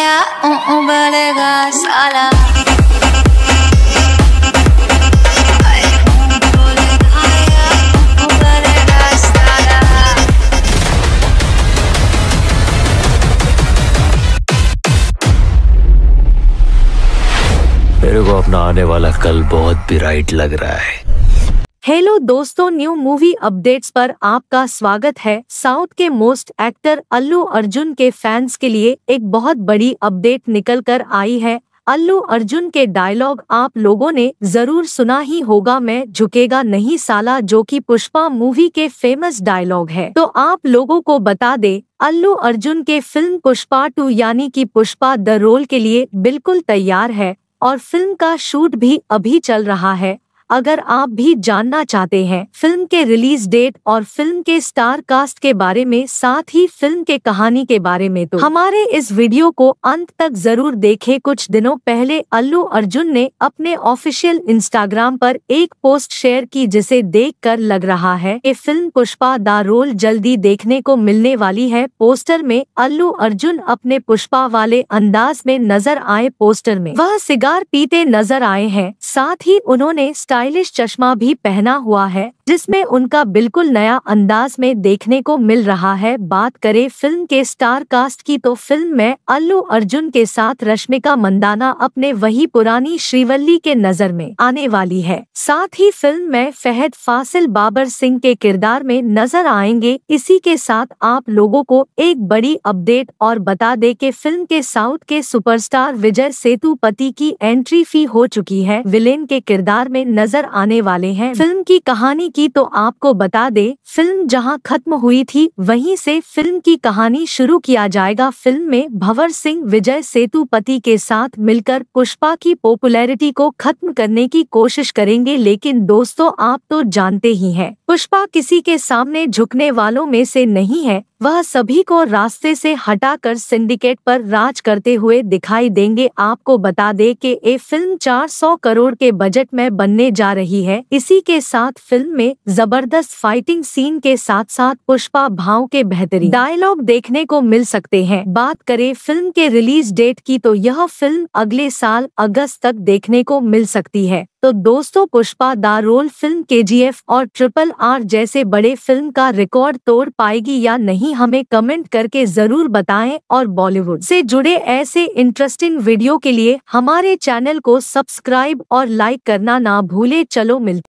गया मेरे को अपना आने वाला कल बहुत ब्राइट लग रहा है हेलो दोस्तों न्यू मूवी अपडेट्स पर आपका स्वागत है साउथ के मोस्ट एक्टर अल्लू अर्जुन के फैंस के लिए एक बहुत बड़ी अपडेट निकल कर आई है अल्लू अर्जुन के डायलॉग आप लोगों ने जरूर सुना ही होगा मैं झुकेगा नहीं साला जो कि पुष्पा मूवी के फेमस डायलॉग है तो आप लोगों को बता दे अल्लू अर्जुन के फिल्म पुष्पा टू यानी कि पुष्पा द रोल के लिए बिल्कुल तैयार है और फिल्म का शूट भी अभी चल रहा है अगर आप भी जानना चाहते हैं फिल्म के रिलीज डेट और फिल्म के स्टार कास्ट के बारे में साथ ही फिल्म के कहानी के बारे में तो हमारे इस वीडियो को अंत तक जरूर देखें कुछ दिनों पहले अल्लू अर्जुन ने अपने ऑफिशियल इंस्टाग्राम पर एक पोस्ट शेयर की जिसे देखकर लग रहा है कि फिल्म पुष्पा द रोल जल्दी देखने को मिलने वाली है पोस्टर में अल्लू अर्जुन अपने पुष्पा वाले अंदाज में नजर आए पोस्टर में वह सिगार पीते नजर आए हैं साथ ही उन्होंने स्टाइलिश चश्मा भी पहना हुआ है जिसमें उनका बिल्कुल नया अंदाज में देखने को मिल रहा है बात करें फिल्म के स्टार कास्ट की तो फिल्म में अल्लू अर्जुन के साथ रश्मिका मंदाना अपने वही पुरानी श्रीवल्ली के नजर में आने वाली है साथ ही फिल्म में फहद फासिल बाबर सिंह के किरदार में नजर आएंगे इसी के साथ आप लोगों को एक बड़ी अपडेट और बता दे के फिल्म के साउथ के सुपरस्टार विजय सेतुपति की एंट्री फी हो चुकी है विलेन के किरदार में नजर आने वाले हैं फिल्म की कहानी की की तो आपको बता दे फिल्म जहां खत्म हुई थी वहीं से फिल्म की कहानी शुरू किया जाएगा फिल्म में भंवर सिंह विजय सेतुपति के साथ मिलकर पुष्पा की पॉपुलैरिटी को खत्म करने की कोशिश करेंगे लेकिन दोस्तों आप तो जानते ही हैं पुष्पा किसी के सामने झुकने वालों में से नहीं है वह सभी को रास्ते से हटाकर सिंडिकेट पर राज करते हुए दिखाई देंगे आपको बता दें कि ये फिल्म 400 करोड़ के बजट में बनने जा रही है इसी के साथ फिल्म में जबरदस्त फाइटिंग सीन के साथ साथ पुष्पा भाव के बेहतरीन डायलॉग देखने को मिल सकते हैं बात करें फिल्म के रिलीज डेट की तो यह फिल्म अगले साल अगस्त तक देखने को मिल सकती है तो दोस्तों पुष्पा द रोल फिल्म के और ट्रिपल आर जैसे बड़े फिल्म का रिकॉर्ड तोड़ पाएगी या नहीं नहीं हमें कमेंट करके जरूर बताएं और बॉलीवुड से जुड़े ऐसे इंटरेस्टिंग वीडियो के लिए हमारे चैनल को सब्सक्राइब और लाइक करना ना भूले चलो मिलते